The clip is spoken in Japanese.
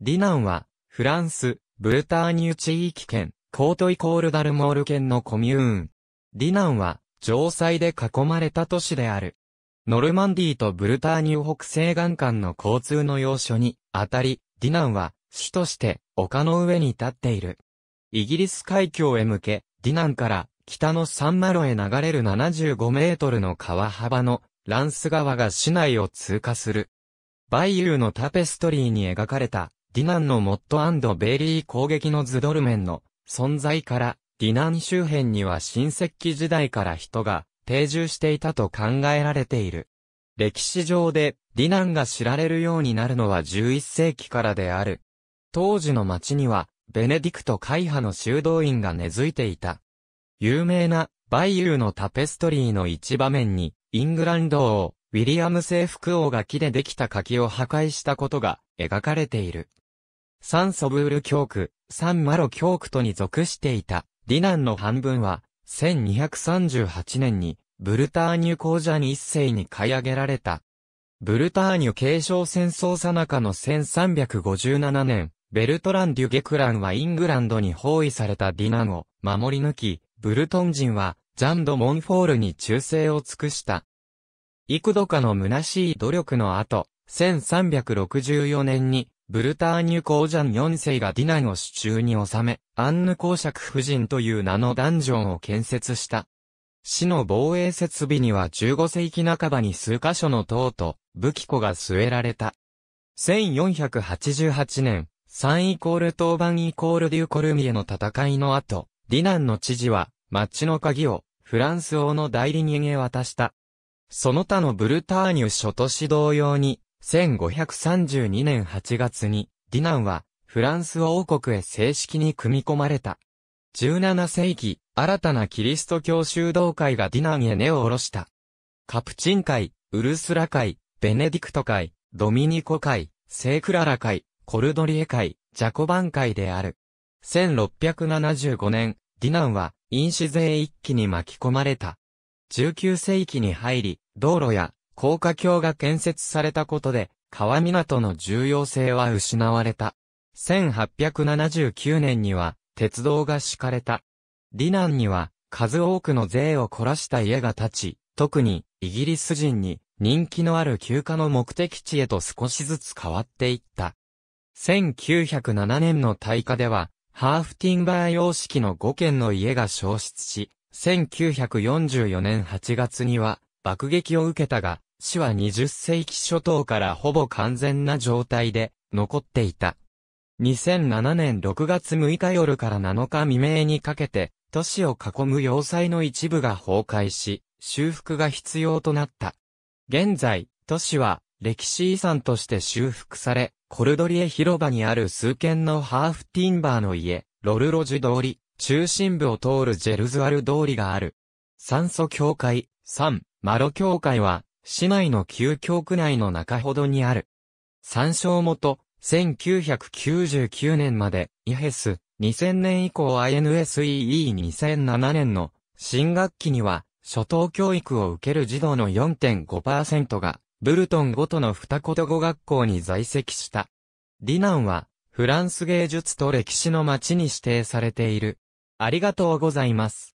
リナンは、フランス、ブルターニュ地域圏、コートイコールダルモール県のコミューン。リナンは、城塞で囲まれた都市である。ノルマンディーとブルターニュ北西岸間の交通の要所に、あたり、ディナンは、主として、丘の上に立っている。イギリス海峡へ向け、ディナンから、北のサンマロへ流れる75メートルの川幅の、ランス川が市内を通過する。バイユーのタペストリーに描かれた、ディナンのモッドベイリー攻撃のズドルメンの存在から、ディナン周辺には新石器時代から人が定住していたと考えられている。歴史上でディナンが知られるようになるのは11世紀からである。当時の町には、ベネディクト会派の修道院が根付いていた。有名な、バイユーのタペストリーの一場面に、イングランド王、ウィリアム征服王が木でできた柿を破壊したことが描かれている。サンソブール教区、サンマロ教区とに属していた、ディナンの半分は、1238年に、ブルターニュ公者に一世に買い上げられた。ブルターニュ継承戦争さなかの1357年、ベルトラン・デュ・ゲクランはイングランドに包囲されたディナンを守り抜き、ブルトン人は、ジャンド・モンフォールに忠誠を尽くした。幾度かの虚しい努力の後、1364年にブルターニュ公ジャン4世がディナンを手中に収め、アンヌ公爵夫人という名のダンジョンを建設した。市の防衛設備には15世紀半ばに数カ所の塔と武器庫が据えられた。1488年、3イコール当番イコールデューコルミエの戦いの後、ディナンの知事は、町の鍵を、フランス王の代理人へ渡した。その他のブルターニュ諸都市同様に、1532年8月に、ディナンは、フランス王国へ正式に組み込まれた。17世紀、新たなキリスト教修道会がディナンへ根を下ろした。カプチン会、ウルスラ会、ベネディクト会、ドミニコ会、セークララ会、コルドリエ会、ジャコバン会である。1675年、ディナンは、飲酒税一揆に巻き込まれた。19世紀に入り、道路や高架橋が建設されたことで、川港の重要性は失われた。1879年には、鉄道が敷かれた。リナンには、数多くの税を凝らした家が建ち、特に、イギリス人に、人気のある休暇の目的地へと少しずつ変わっていった。1907年の大火では、ハーフティンバー様式の5軒の家が消失し、1944年8月には、爆撃を受けたが、市は20世紀初頭からほぼ完全な状態で残っていた。2007年6月6日夜から7日未明にかけて、都市を囲む要塞の一部が崩壊し、修復が必要となった。現在、都市は歴史遺産として修復され、コルドリエ広場にある数軒のハーフティンバーの家、ロルロジュ通り、中心部を通るジェルズワル通りがある。酸素教会、3、マロ教会は、市内の旧教区内の中ほどにある。参照元、1999年まで、イヘス、2000年以降 INSEE2007 年の新学期には、初等教育を受ける児童の4.5%が、ブルトンごとの二言語学校に在籍した。ディナンは、フランス芸術と歴史の街に指定されている。ありがとうございます。